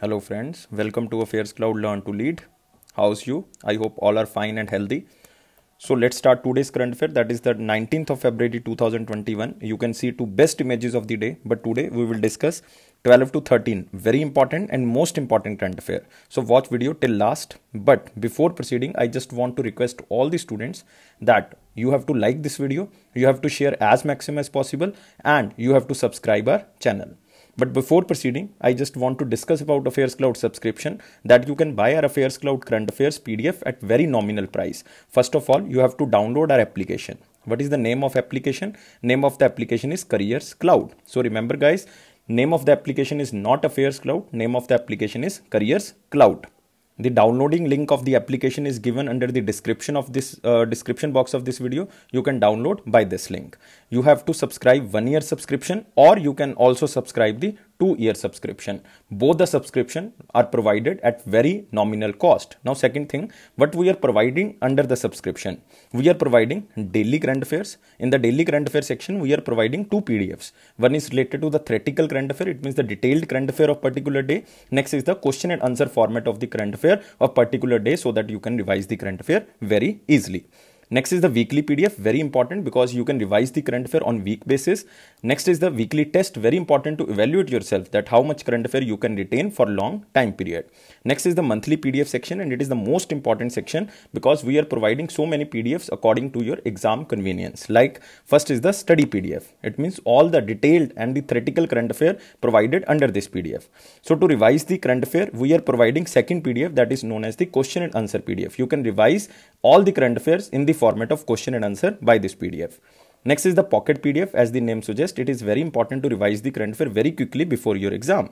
Hello friends, welcome to Affairs Cloud Learn to Lead. How's you? I hope all are fine and healthy. So let's start today's current affair that is the 19th of February 2021. You can see two best images of the day but today we will discuss 12 to 13 very important and most important current affair. So watch video till last but before proceeding I just want to request all the students that you have to like this video, you have to share as maximum as possible and you have to subscribe our channel. But before proceeding, I just want to discuss about Affairs Cloud subscription that you can buy our Affairs Cloud current affairs PDF at very nominal price. First of all, you have to download our application. What is the name of application? Name of the application is Careers Cloud. So remember guys, name of the application is not Affairs Cloud. Name of the application is Careers Cloud the downloading link of the application is given under the description of this uh, description box of this video you can download by this link you have to subscribe one year subscription or you can also subscribe the two year subscription. Both the subscription are provided at very nominal cost. Now second thing, what we are providing under the subscription? We are providing daily current affairs. In the daily current affairs section, we are providing two PDFs. One is related to the theoretical current affair. It means the detailed current affair of particular day. Next is the question and answer format of the current affair of particular day so that you can revise the current affair very easily. Next is the weekly PDF, very important because you can revise the current affair on week basis. Next is the weekly test, very important to evaluate yourself that how much current affair you can retain for long time period. Next is the monthly PDF section and it is the most important section because we are providing so many PDFs according to your exam convenience. Like first is the study PDF. It means all the detailed and the theoretical current affair provided under this PDF. So to revise the current affair, we are providing second PDF that is known as the question and answer PDF. You can revise all the current affairs in the format of question and answer by this PDF. Next is the pocket PDF. As the name suggests, it is very important to revise the current affair very quickly before your exam.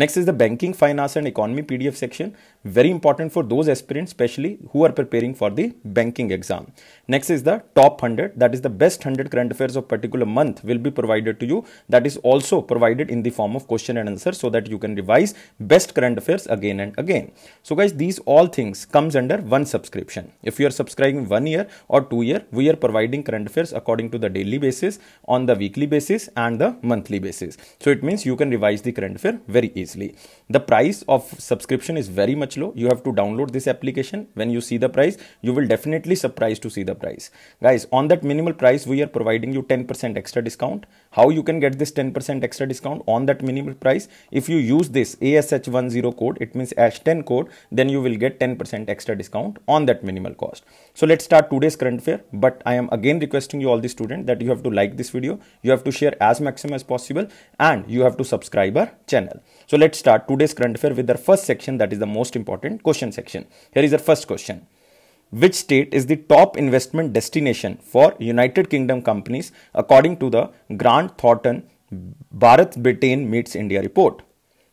Next is the banking, finance and economy PDF section. Very important for those aspirants, especially who are preparing for the banking exam. Next is the top 100. That is the best 100 current affairs of particular month will be provided to you. That is also provided in the form of question and answer so that you can revise best current affairs again and again. So guys, these all things comes under one subscription. If you are subscribing one year or two year, we are providing current affairs according to the daily basis, on the weekly basis and the monthly basis. So it means you can revise the current affair very easily easily. The price of subscription is very much low. You have to download this application. When you see the price, you will definitely surprised to see the price. Guys, on that minimal price, we are providing you 10% extra discount. How you can get this 10% extra discount on that minimal price? If you use this ASH10 code, it means ASH10 code, then you will get 10% extra discount on that minimal cost. So let's start today's current affair. But I am again requesting you all the student that you have to like this video, you have to share as maximum as possible, and you have to subscribe our channel. So let's start today's current affair with our first section that is the most important question section. Here is our first question. Which state is the top investment destination for United Kingdom companies according to the Grant Thornton Bharat Britain Meets India report?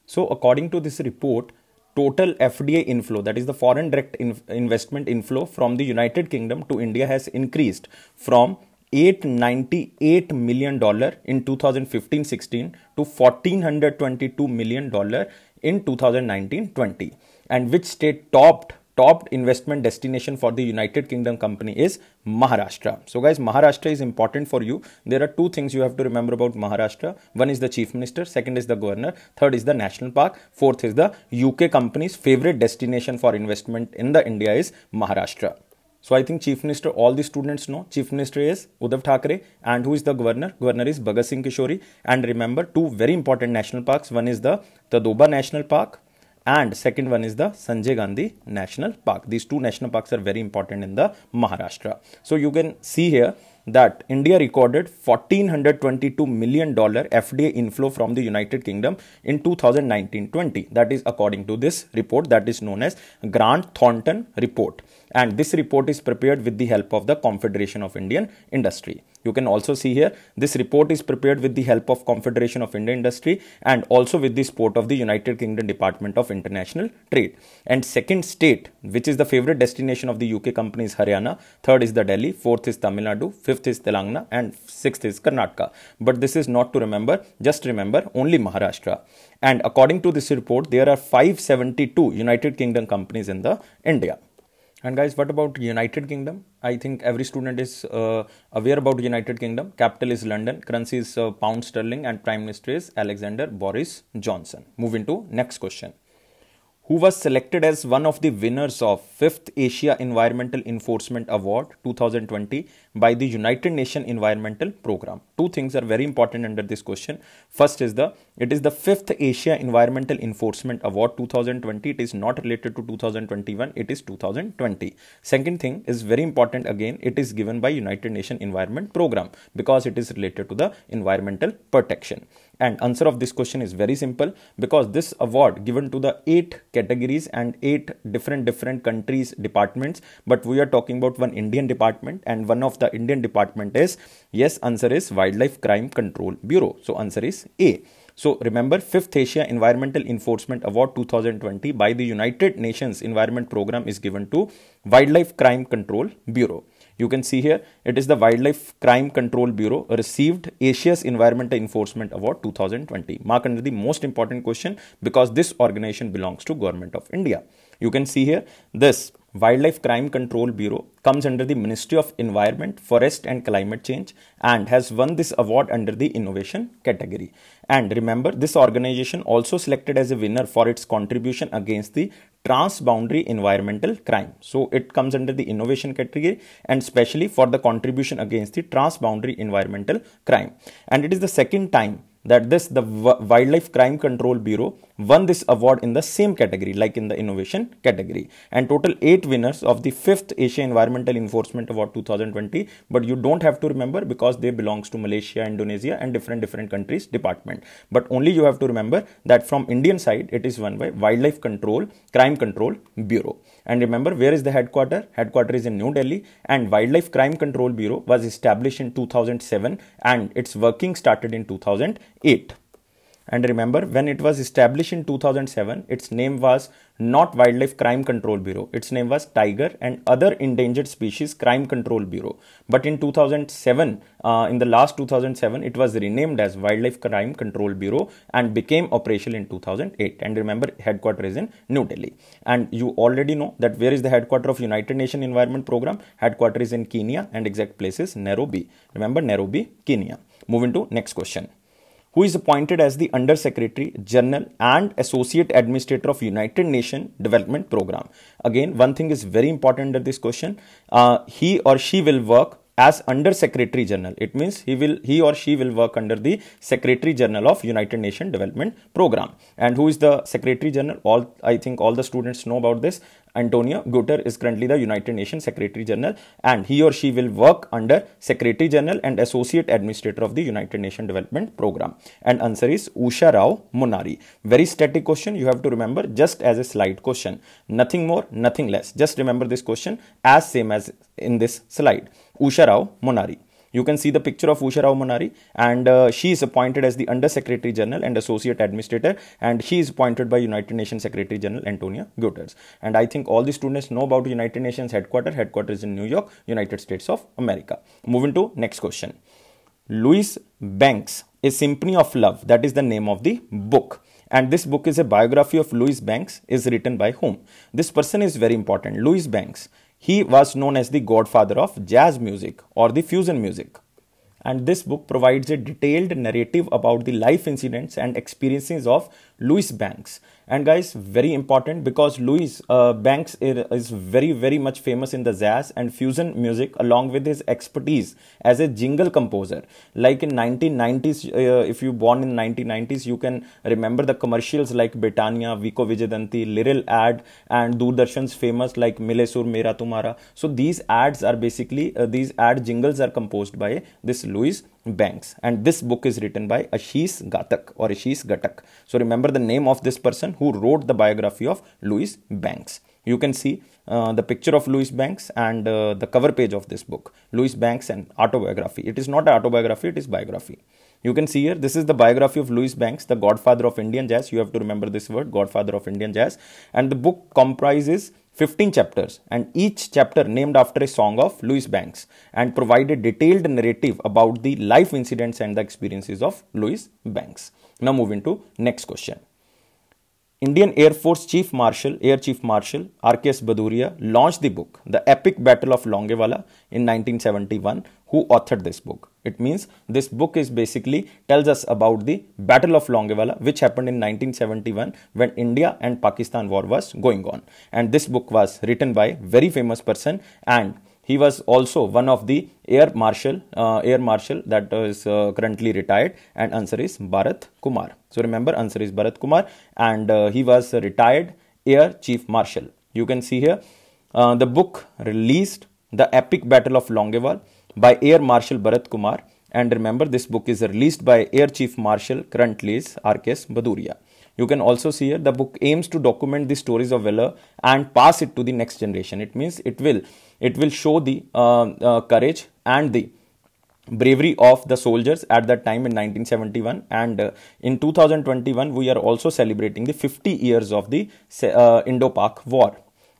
So according to this report, total FDA inflow, that is the foreign direct in- investment inflow from the United Kingdom to India, has increased from 898 million dollar in 2015-16 to 1422 million dollar in 2019-20 and which state topped top investment destination for the United Kingdom company is Maharashtra. So guys, Maharashtra is important for you. There are two things you have to remember about Maharashtra. One is the chief minister, second is the governor, third is the national park, fourth is the UK company's favorite destination for investment in the India is Maharashtra. So I think Chief Minister, all the students know Chief Minister is Uddhav Thackeray and who is the governor? Governor is Bhagat Singh Kishori. And remember two very important national parks. One is the Tadoba National Park and second one is the Sanjay Gandhi National Park. These two national parks are very important in the Maharashtra. So you can see here that India recorded 1422 million dollar FDA inflow from the United Kingdom in 2019-20. That is according to this report that is known as Grant Thornton report and this report is prepared with the help of the Confederation of Indian Industry. You can also see here this report is prepared with the help of Confederation of Indian Industry and also with the support of the United Kingdom Department of International Trade. And second state which is the favorite destination of the UK companies, Haryana, third is the Delhi, fourth is Tamil Nadu, fifth is Telangana and sixth is Karnataka. But this is not to remember, just remember only Maharashtra. And according to this report, there are 572 United Kingdom companies in the India. And guys, what about United Kingdom? I think every student is uh, aware about United Kingdom. Capital is London, currency is uh, pound sterling, and Prime Minister is Alexander Boris Johnson. Move into next question. Who was selected as one of the winners of 5th Asia Environmental Enforcement Award 2020 by the United Nations Environmental Program. Two things are very important under this question. First is the it is the fifth Asia Environmental Enforcement Award 2020. It is not related to 2021. It is 2020. Second thing is very important again. It is given by United Nations Environment Program because it is related to the environmental protection. And answer of this question is very simple because this award given to the eight categories and eight different different countries departments. But we are talking about one Indian department and one of the the Indian department is? Yes, answer is Wildlife Crime Control Bureau. So answer is A. So remember 5th Asia Environmental Enforcement Award 2020 by the United Nations Environment Program is given to Wildlife Crime Control Bureau. You can see here it is the Wildlife Crime Control Bureau received Asia's Environmental Enforcement Award 2020. Mark under the most important question because this organization belongs to Government of India. You can see here this Wildlife Crime Control Bureau comes under the Ministry of Environment, Forest and Climate Change and has won this award under the innovation category. And remember, this organization also selected as a winner for its contribution against the transboundary environmental crime. So it comes under the innovation category and especially for the contribution against the transboundary environmental crime. And it is the second time that this the wildlife crime control bureau won this award in the same category like in the innovation category and total 8 winners of the 5th Asia Environmental Enforcement Award 2020 but you don't have to remember because they belongs to Malaysia, Indonesia and different different countries department but only you have to remember that from Indian side it is won by Wildlife Control Crime Control Bureau and remember where is the headquarter headquarter is in New Delhi and Wildlife Crime Control Bureau was established in 2007 and its working started in 2008 and remember, when it was established in 2007, its name was not Wildlife Crime Control Bureau. Its name was Tiger and Other Endangered Species Crime Control Bureau. But in 2007, uh, in the last 2007, it was renamed as Wildlife Crime Control Bureau and became operational in 2008. And remember, headquarters is in New Delhi. And you already know that where is the headquarters of United Nations Environment Program? Headquarters is in Kenya and exact place is Nairobi. Remember, Nairobi, Kenya. Moving to next question who is appointed as the Under Secretary General and Associate Administrator of United Nations Development Program. Again, one thing is very important under this question. Uh, he or she will work as under secretary general it means he will he or she will work under the secretary general of united Nations development program and who is the secretary general all i think all the students know about this Antonio Guter is currently the United Nations Secretary General and he or she will work under Secretary General and Associate Administrator of the United Nations Development Program. And answer is Usha Rao Munari. Very static question you have to remember just as a slide question. Nothing more, nothing less. Just remember this question as same as in this slide. Usha Rao Munari. You can see the picture of Usha Rao Manari, and uh, she is appointed as the Under Secretary General and Associate Administrator, and she is appointed by United Nations Secretary General Antonia Guterres. And I think all the students know about United Nations headquarters. Headquarters in New York, United States of America. Moving to next question. Louis Banks, A Symphony of Love, that is the name of the book and this book is a biography of Louis Banks is written by whom this person is very important Louis Banks he was known as the godfather of jazz music or the fusion music. And this book provides a detailed narrative about the life incidents and experiences of Louis Banks. And guys, very important because Louis uh, Banks is very, very much famous in the jazz and fusion music along with his expertise as a jingle composer. Like in 1990s, uh, if you born in 1990s, you can remember the commercials like Britannia, Vico Vijayanti, Liril ad and Doordarshan's famous like Mile Sur Mera Tumara. So these ads are basically, uh, these ad jingles are composed by this Louis banks and this book is written by ashish gatak or ashish gatak so remember the name of this person who wrote the biography of louis banks you can see uh, the picture of louis banks and uh, the cover page of this book louis banks and autobiography it is not autobiography it is biography you can see here this is the biography of louis banks the godfather of indian jazz you have to remember this word godfather of indian jazz and the book comprises 15 chapters and each chapter named after a song of Louis Banks and provide a detailed narrative about the life incidents and the experiences of Louis Banks. Now move into next question. Indian Air Force Chief Marshal, Air Chief Marshal R.K.S. Baduria launched the book, The Epic Battle of Longewala, in 1971. Who authored this book? It means this book is basically tells us about the Battle of Longevala which happened in 1971 when India and Pakistan war was going on. And this book was written by very famous person and he was also one of the air marshal uh, air marshal that is uh, currently retired and answer is bharat kumar so remember answer is bharat kumar and uh, he was retired air chief marshal you can see here uh, the book released the epic battle of Longewala by Air Marshal Bharat Kumar. And remember, this book is released by Air Chief Marshal currently is R.K.S. Baduria. You can also see here the book aims to document the stories of valor and pass it to the next generation. It means it will it will show the uh, uh, courage and the bravery of the soldiers at that time in 1971 and uh, in 2021 we are also celebrating the 50 years of the uh, Indo-Pak war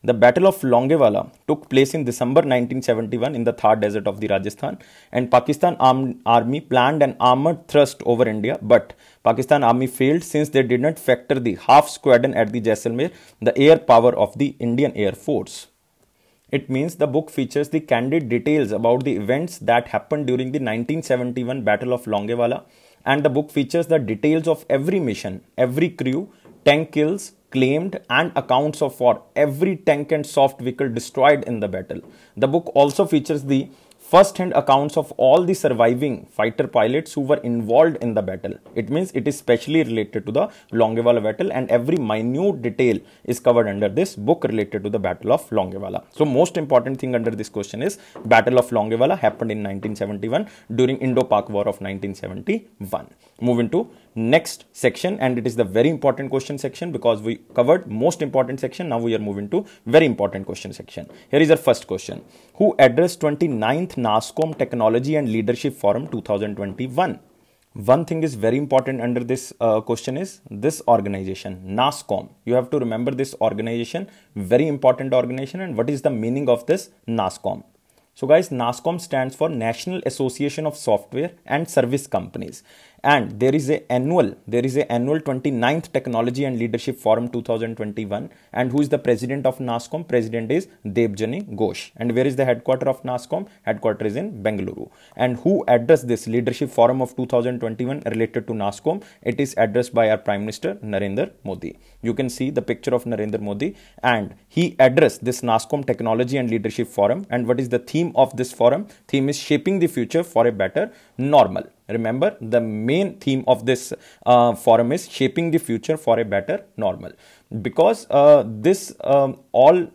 the Battle of Longewala took place in December 1971 in the Thar Desert of the Rajasthan, and Pakistan armed army planned an armored thrust over India, but Pakistan army failed since they did not factor the half squadron at the Jaisalmer, the air power of the Indian Air Force. It means the book features the candid details about the events that happened during the 1971 Battle of Longewala, and the book features the details of every mission, every crew, tank kills, claimed and accounts of for every tank and soft vehicle destroyed in the battle. The book also features the first-hand accounts of all the surviving fighter pilots who were involved in the battle. It means it is specially related to the Longewala battle and every minute detail is covered under this book related to the Battle of Longewala. So most important thing under this question is Battle of Longewala happened in 1971 during Indo-Pak War of 1971. Moving to next section and it is the very important question section because we covered most important section now we are moving to very important question section here is our first question who addressed 29th nascom technology and leadership forum 2021 one thing is very important under this uh, question is this organization nascom you have to remember this organization very important organization and what is the meaning of this nascom so guys nascom stands for national association of software and service companies and there is a annual there is a annual 29th technology and leadership forum 2021 and who is the president of nascom president is Devjani ghosh and where is the headquarter of nascom headquarter is in bengaluru and who addressed this leadership forum of 2021 related to nascom it is addressed by our prime minister narendra modi you can see the picture of narendra modi and he addressed this nascom technology and leadership forum and what is the theme of this forum theme is shaping the future for a better normal Remember, the main theme of this uh, forum is shaping the future for a better normal. Because uh, this um, all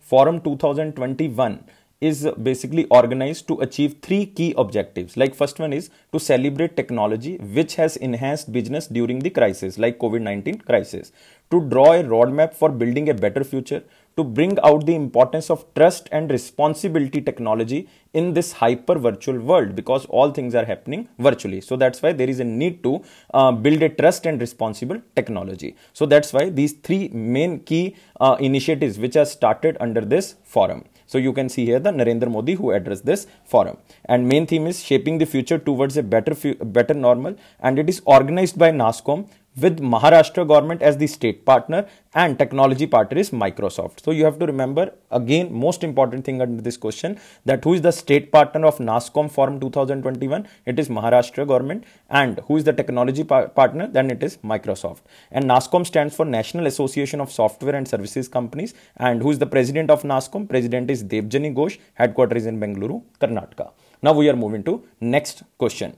forum 2021 is basically organized to achieve three key objectives like first one is to celebrate technology which has enhanced business during the crisis like covid-19 crisis to draw a roadmap for building a better future to bring out the importance of trust and responsibility technology in this hyper virtual world because all things are happening virtually. So that's why there is a need to uh, build a trust and responsible technology. So that's why these three main key uh, initiatives which are started under this forum. So you can see here the Narendra Modi who addressed this forum. And main theme is shaping the future towards a better, better normal. And it is organized by NASCOM with Maharashtra government as the state partner and technology partner is Microsoft. So you have to remember again most important thing under this question that who is the state partner of NASCOM Forum 2021? It is Maharashtra government and who is the technology partner? Then it is Microsoft. And NASCOM stands for National Association of Software and Services Companies and who is the president of NASCOM? President is Devjani Ghosh, headquarters in Bengaluru, Karnataka. Now we are moving to next question.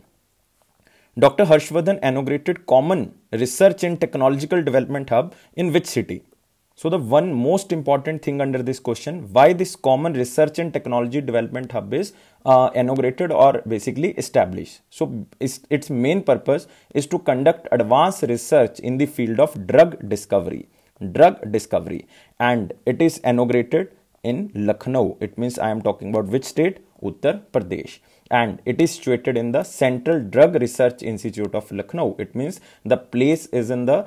Dr. Harshvardhan inaugurated Common Research and Technological Development Hub in which city? So the one most important thing under this question, why this Common Research and Technology Development Hub is uh, inaugurated or basically established. So its, its main purpose is to conduct advanced research in the field of drug discovery, drug discovery, and it is inaugurated in Lucknow. It means I am talking about which state? Uttar Pradesh and it is situated in the Central Drug Research Institute of Lucknow. It means the place is in the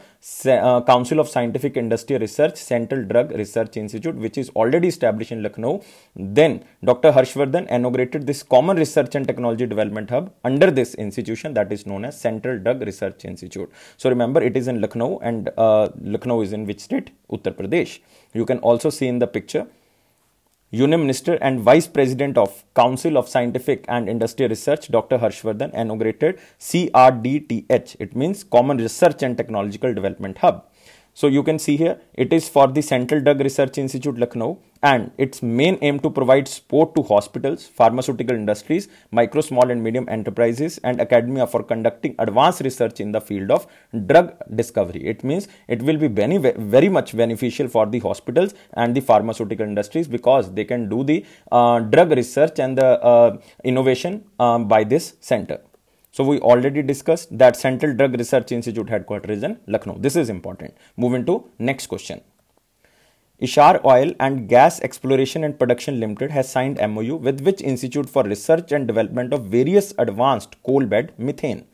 uh, Council of Scientific Industry Research, Central Drug Research Institute, which is already established in Lucknow. Then Dr. Harshvardhan inaugurated this Common Research and Technology Development Hub under this institution that is known as Central Drug Research Institute. So remember, it is in Lucknow and uh, Lucknow is in which state? Uttar Pradesh. You can also see in the picture Union Minister and Vice President of Council of Scientific and Industrial Research, Dr. Harshvardhan inaugurated CRDTH. It means Common Research and Technological Development Hub. So you can see here, it is for the Central Drug Research Institute Lucknow and its main aim to provide support to hospitals, pharmaceutical industries, micro, small and medium enterprises and academia for conducting advanced research in the field of drug discovery. It means it will be very, very much beneficial for the hospitals and the pharmaceutical industries because they can do the uh, drug research and the uh, innovation um, by this center. So we already discussed that Central Drug Research Institute headquarters is in Lucknow. This is important. Moving to next question. Ishar Oil and Gas Exploration and Production Limited has signed MOU with which institute for research and development of various advanced coal bed methane?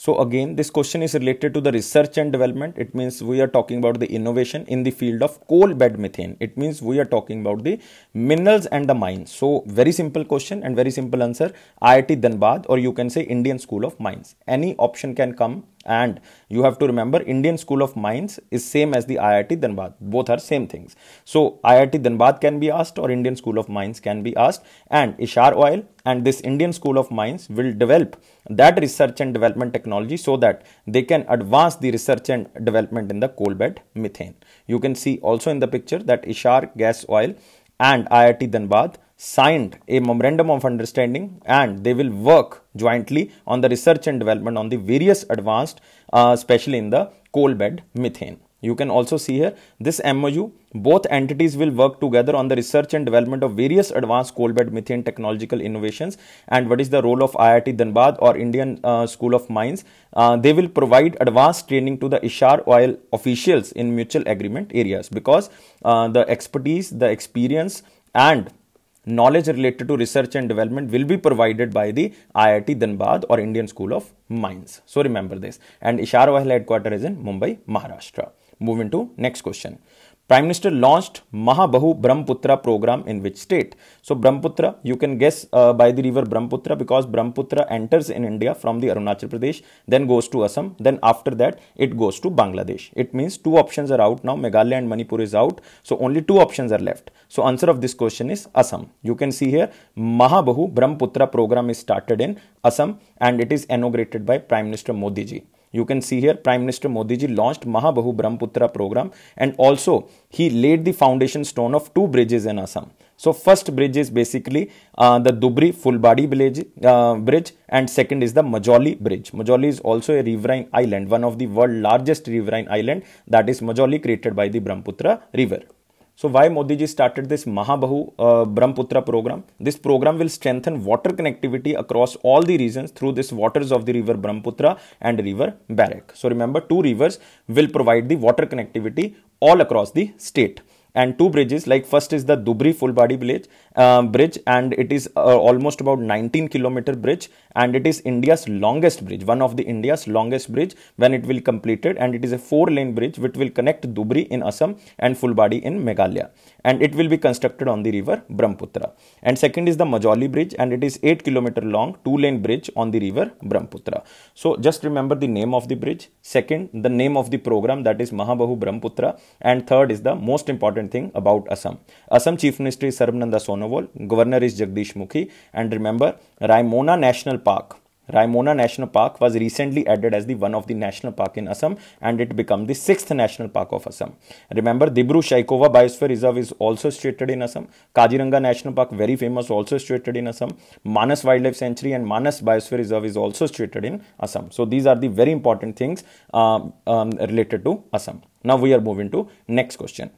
So again, this question is related to the research and development. It means we are talking about the innovation in the field of coal bed methane. It means we are talking about the minerals and the mines. So very simple question and very simple answer. IIT Dhanbad or you can say Indian School of Mines. Any option can come and you have to remember Indian School of Mines is same as the IIT Dhanbad. Both are same things. So IIT Dhanbad can be asked or Indian School of Mines can be asked and Ishar Oil and this Indian School of Mines will develop that research and development technology so that they can advance the research and development in the coal bed methane. You can see also in the picture that Ishar Gas Oil and IIT Dhanbad signed a memorandum of understanding and they will work jointly on the research and development on the various advanced, uh, especially in the coal bed methane. You can also see here this MOU, both entities will work together on the research and development of various advanced coal bed methane technological innovations and what is the role of IIT Dhanbad or Indian uh, School of Mines. Uh, they will provide advanced training to the Ishar oil officials in mutual agreement areas because uh, the expertise, the experience and knowledge related to research and development will be provided by the IIT Dhanbad or Indian School of Mines. So remember this. And Ishar Wahila headquarters is in Mumbai, Maharashtra. Move into next question. Prime Minister launched Mahabahu Brahmaputra program in which state? So Brahmaputra, you can guess uh, by the river Brahmaputra because Brahmaputra enters in India from the Arunachal Pradesh, then goes to Assam, then after that it goes to Bangladesh. It means two options are out now. Meghalaya and Manipur is out, so only two options are left. So answer of this question is Assam. You can see here Mahabahu Brahmaputra program is started in Assam and it is inaugurated by Prime Minister Modi ji. You can see here Prime Minister Modi ji launched Mahabahu Brahmaputra program and also he laid the foundation stone of two bridges in Assam. So first bridge is basically uh, the Dubri Fulbadi village, uh, bridge and second is the Majoli bridge. Majoli is also a riverine island, one of the world largest riverine island that is Majoli created by the Brahmaputra river. So why Modi ji started this Mahabahu uh, Brahmaputra program? This program will strengthen water connectivity across all the regions through this waters of the river Brahmaputra and river Barak. So remember two rivers will provide the water connectivity all across the state and two bridges like first is the dubri full body bridge uh, bridge and it is uh, almost about 19 kilometer bridge and it is india's longest bridge one of the india's longest bridge when it will completed and it is a four lane bridge which will connect dubri in assam and full body in meghalaya and it will be constructed on the river Brahmaputra. And second is the Majoli Bridge and it is 8 kilometer long two lane bridge on the river Brahmaputra. So just remember the name of the bridge. Second, the name of the program that is Mahabahu Brahmaputra. And third is the most important thing about Assam. Assam Chief Minister is Sarbananda Sonowal, Governor is Jagdish Mukhi and remember Raimona National Park Raimona National Park was recently added as the one of the national park in Assam and it become the sixth national park of Assam. Remember, Dibru Shaikova Biosphere Reserve is also situated in Assam. Kajiranga National Park, very famous, also situated in Assam. Manas Wildlife Sanctuary and Manas Biosphere Reserve is also situated in Assam. So these are the very important things um, um, related to Assam. Now we are moving to next question.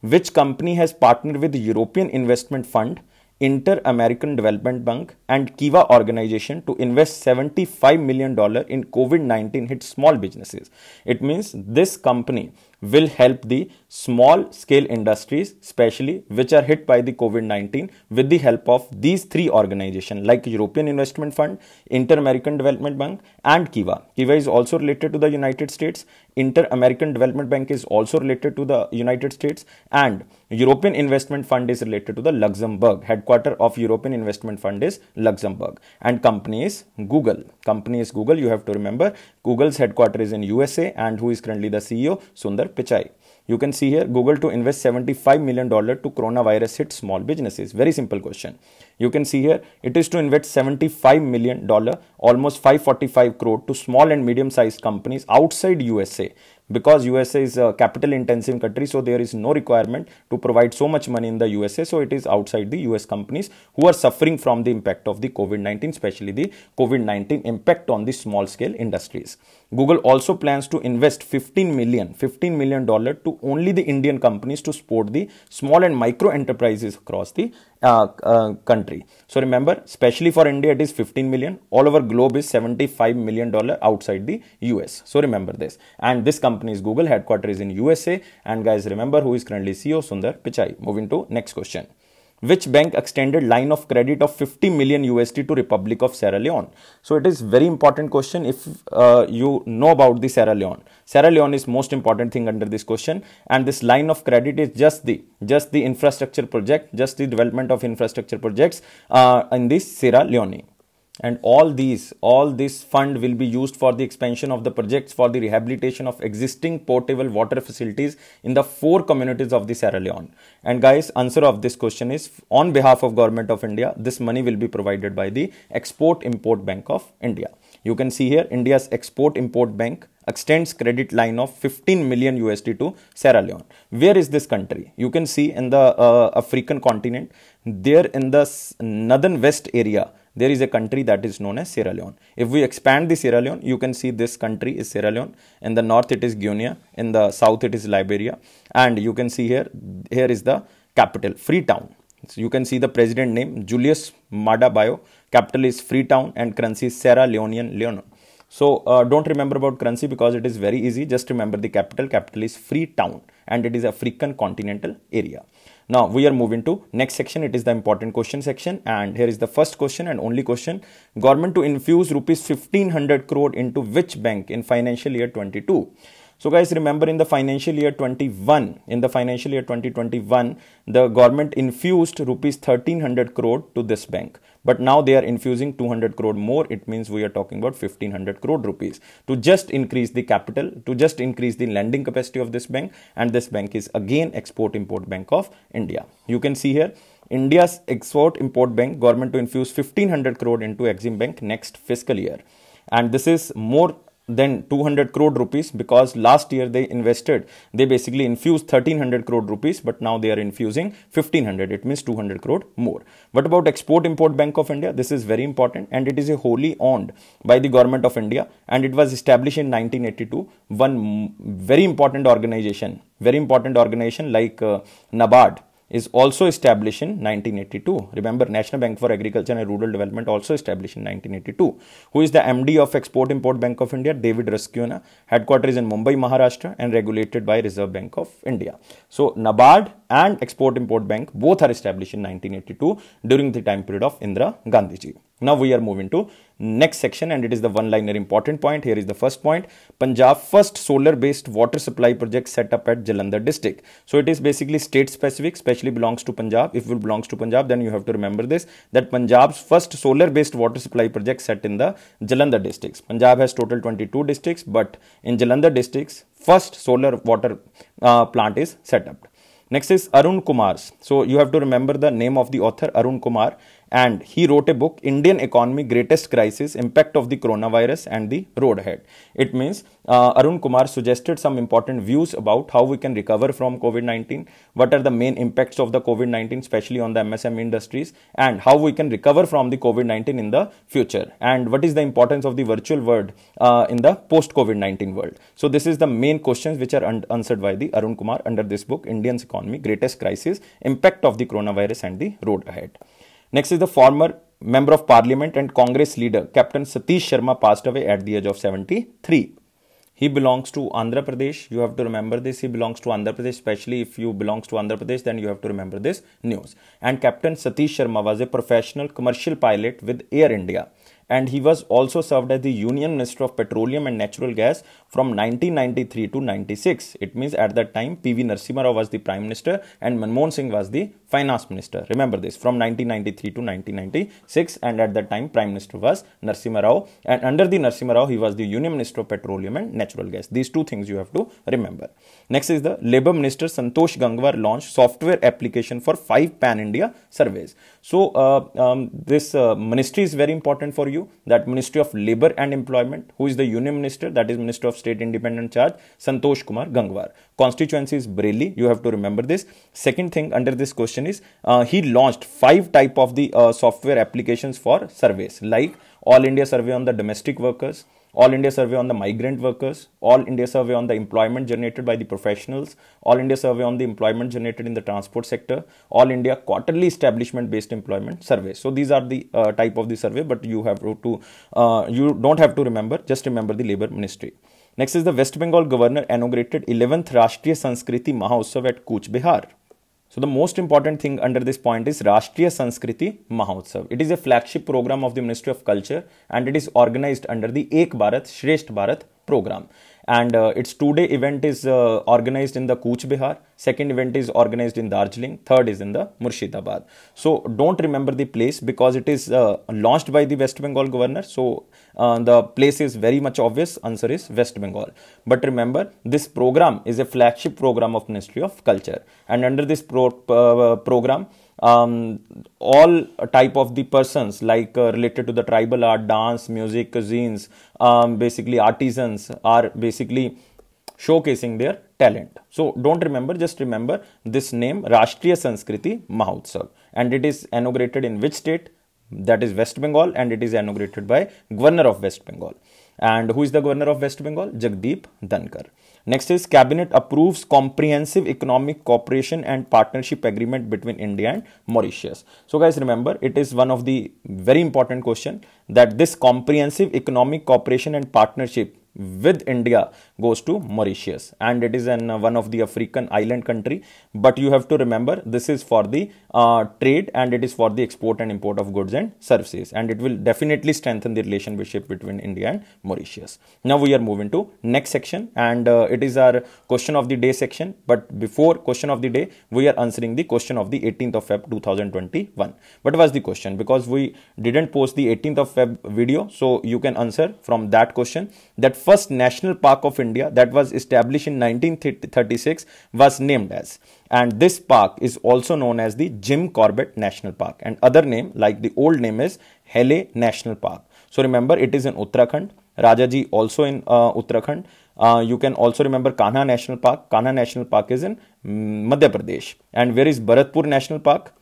Which company has partnered with European Investment Fund? Inter American Development Bank and Kiva organization to invest $75 million in COVID 19 hit small businesses. It means this company will help the small scale industries, especially which are hit by the COVID 19, with the help of these three organizations like European Investment Fund, Inter American Development Bank, and Kiva. Kiva is also related to the United States, Inter American Development Bank is also related to the United States, and European Investment Fund is related to the Luxembourg. Headquarter of European Investment Fund is Luxembourg. And company is Google. Company is Google. You have to remember Google's headquarter is in USA and who is currently the CEO? Sundar Pichai. You can see here Google to invest $75 million to coronavirus hit small businesses. Very simple question. You can see here it is to invest $75 million, almost 545 crore to small and medium sized companies outside USA because usa is a capital intensive country so there is no requirement to provide so much money in the usa so it is outside the us companies who are suffering from the impact of the covid-19 especially the covid-19 impact on the small scale industries google also plans to invest 15 million 15 million dollar to only the indian companies to support the small and micro enterprises across the uh, uh, country. So remember, especially for India, it is 15 million. All over globe is 75 million dollar outside the US. So remember this. And this company is Google. Headquarters is in USA. And guys, remember who is currently CEO Sundar Pichai. Moving to next question which bank extended line of credit of 50 million USD to Republic of Sierra Leone. So it is very important question if uh, you know about the Sierra Leone. Sierra Leone is most important thing under this question and this line of credit is just the just the infrastructure project, just the development of infrastructure projects uh, in this Sierra Leone and all these all this fund will be used for the expansion of the projects for the rehabilitation of existing potable water facilities in the four communities of the sierra leone and guys answer of this question is on behalf of government of india this money will be provided by the export import bank of india you can see here india's export import bank extends credit line of 15 million USD to Sierra Leone. Where is this country? You can see in the uh, African continent, there in the northern west area, there is a country that is known as Sierra Leone. If we expand the Sierra Leone, you can see this country is Sierra Leone. In the north, it is Guinea. In the south, it is Liberia. And you can see here, here is the capital, Freetown. So you can see the president name, Julius Madabayo. Bio. Capital is Freetown and currency is Sierra Leonean Leone. So uh, don't remember about currency because it is very easy. Just remember the capital. Capital is Freetown and it is African continental area. Now we are moving to next section. It is the important question section and here is the first question and only question. Government to infuse rupees 1500 crore into which bank in financial year 22? So guys, remember in the financial year 21, in the financial year 2021, the government infused rupees 1300 crore to this bank. But now they are infusing 200 crore more. It means we are talking about 1500 crore rupees to just increase the capital, to just increase the lending capacity of this bank. And this bank is again Export Import Bank of India. You can see here. India's Export Import Bank government to infuse 1500 crore into Exim Bank next fiscal year and this is more than 200 crore rupees because last year they invested they basically infused 1300 crore rupees but now they are infusing 1500 it means 200 crore more what about export import bank of india this is very important and it is a wholly owned by the government of india and it was established in 1982 one very important organization very important organization like uh, nabard is also established in 1982. Remember, National Bank for Agriculture and Rural Development also established in 1982. Who is the MD of Export Import Bank of India? David Rusciona. Headquarters in Mumbai, Maharashtra and regulated by Reserve Bank of India. So, NABARD and Export Import Bank both are established in 1982 during the time period of Indira Gandhiji. Now we are moving to next section and it is the one liner important point. Here is the first point. Punjab first solar based water supply project set up at Jalandhar district. So it is basically state specific, special actually belongs to Punjab. If it belongs to Punjab, then you have to remember this that Punjab's first solar based water supply project set in the Jalandhar districts. Punjab has total 22 districts, but in Jalandhar districts, first solar water uh, plant is set up. Next is Arun Kumar's. So you have to remember the name of the author Arun Kumar and he wrote a book indian economy greatest crisis impact of the coronavirus and the road ahead it means uh, arun kumar suggested some important views about how we can recover from covid-19 what are the main impacts of the covid-19 especially on the msm industries and how we can recover from the covid-19 in the future and what is the importance of the virtual world uh, in the post covid-19 world so this is the main questions which are un- answered by the arun kumar under this book indian's economy greatest crisis impact of the coronavirus and the road ahead Next is the former Member of Parliament and Congress leader Captain Satish Sharma passed away at the age of 73. He belongs to Andhra Pradesh. You have to remember this. He belongs to Andhra Pradesh, especially if you belongs to Andhra Pradesh, then you have to remember this news. And Captain Satish Sharma was a professional commercial pilot with Air India. And he was also served as the Union Minister of Petroleum and Natural Gas from 1993 to 96. It means at that time, P.V. Narasimha Rao was the Prime Minister and Manmohan Singh was the finance minister. Remember this from 1993 to 1996 and at that time prime minister was Narasimha Rao and under the Narasimha Rao he was the union minister of petroleum and natural gas. These two things you have to remember. Next is the labor minister Santosh Gangwar launched software application for five pan India surveys. So uh, um, this uh, ministry is very important for you that ministry of labor and employment who is the union minister that is minister of state independent charge Santosh Kumar Gangwar constituency is Bareilly. You have to remember this. Second thing under this question is uh, he launched five type of the uh, software applications for surveys like All India Survey on the Domestic Workers, all India survey on the migrant workers, All India survey on the employment generated by the professionals, All India survey on the employment generated in the transport sector, All India quarterly establishment based employment survey. So these are the uh, type of the survey, but you have to uh, you don't have to remember, just remember the labor ministry. Next is the West Bengal governor inaugurated 11th Rashtriya Sanskriti Mahotsav at Kuch Bihar. So the most important thing under this point is Rashtriya Sanskriti Mahotsav. It is a flagship program of the Ministry of Culture and it is organized under the Ek Bharat Shresht Bharat program and uh, its two-day event is uh, organized in the Kuch Bihar. Second event is organized in Darjeeling. Third is in the Murshidabad. So don't remember the place because it is uh, launched by the West Bengal governor. So uh, the place is very much obvious. Answer is West Bengal. But remember, this program is a flagship program of Ministry of Culture, and under this pro uh, program um, all type of the persons like uh, related to the tribal art dance music cuisines, um, basically artisans are basically showcasing their talent so don't remember just remember this name rashtriya sanskriti mahotsav and it is inaugurated in which state that is west bengal and it is inaugurated by governor of west bengal and who is the governor of west bengal jagdeep dhankar Next is Cabinet approves comprehensive economic cooperation and partnership agreement between India and Mauritius. So guys remember it is one of the very important question that this comprehensive economic cooperation and partnership with India goes to Mauritius and it is an, uh, one of the African island country. But you have to remember this is for the uh, trade and it is for the export and import of goods and services and it will definitely strengthen the relationship between India and Mauritius. Now we are moving to next section and uh, it is our question of the day section. But before question of the day, we are answering the question of the 18th of Feb 2021. What was the question? Because we didn't post the 18th of Feb video, so you can answer from that question. That first national park of India India that was established in 1936 was named as. And this park is also known as the Jim Corbett National Park. And other name like the old name is Hele National Park. So remember it is in Uttarakhand. Rajaji also in uh, Uttarakhand. Uh, you can also remember Kanha National Park. Kanha National Park is in mm, Madhya Pradesh. And where is Bharatpur National Park?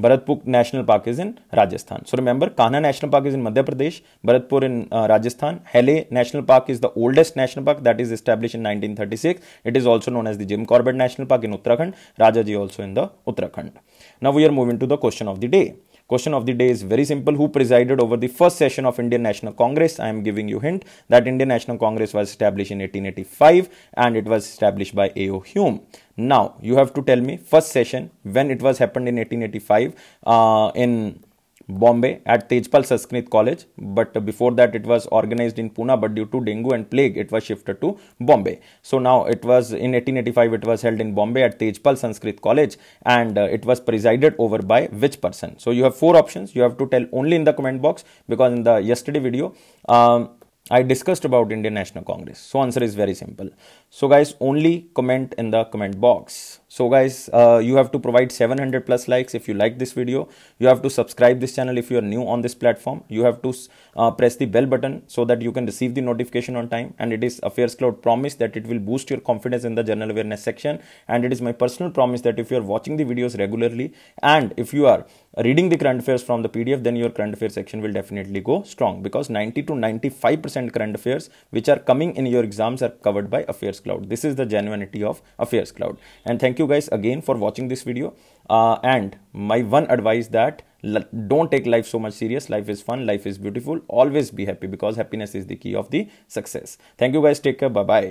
Bharatpur National Park is in Rajasthan. So remember, Kanha National Park is in Madhya Pradesh, Bharatpur in uh, Rajasthan. Hale National Park is the oldest national park that is established in 1936. It is also known as the Jim Corbett National Park in Uttarakhand. Rajaji also in the Uttarakhand. Now we are moving to the question of the day. Question of the day is very simple. Who presided over the first session of Indian National Congress? I am giving you hint that Indian National Congress was established in 1885 and it was established by A.O. Hume. Now you have to tell me first session when it was happened in 1885 uh, in Bombay at Tejpal Sanskrit College, but before that it was organized in Pune, but due to dengue and plague, it was shifted to Bombay. So now it was in 1885, it was held in Bombay at Tejpal Sanskrit College, and uh, it was presided over by which person? So you have four options. You have to tell only in the comment box because in the yesterday video. Um, I discussed about Indian National Congress. So answer is very simple. So guys, only comment in the comment box so guys uh, you have to provide 700 plus likes if you like this video you have to subscribe this channel if you are new on this platform you have to uh, press the bell button so that you can receive the notification on time and it is affairs cloud promise that it will boost your confidence in the general awareness section and it is my personal promise that if you are watching the videos regularly and if you are reading the current affairs from the pdf then your current affairs section will definitely go strong because 90 to 95 percent current affairs which are coming in your exams are covered by affairs cloud this is the genuinity of affairs cloud and thank you you guys again for watching this video. Uh, and my one advice that don't take life so much serious life is fun life is beautiful always be happy because happiness is the key of the success thank you guys take care bye bye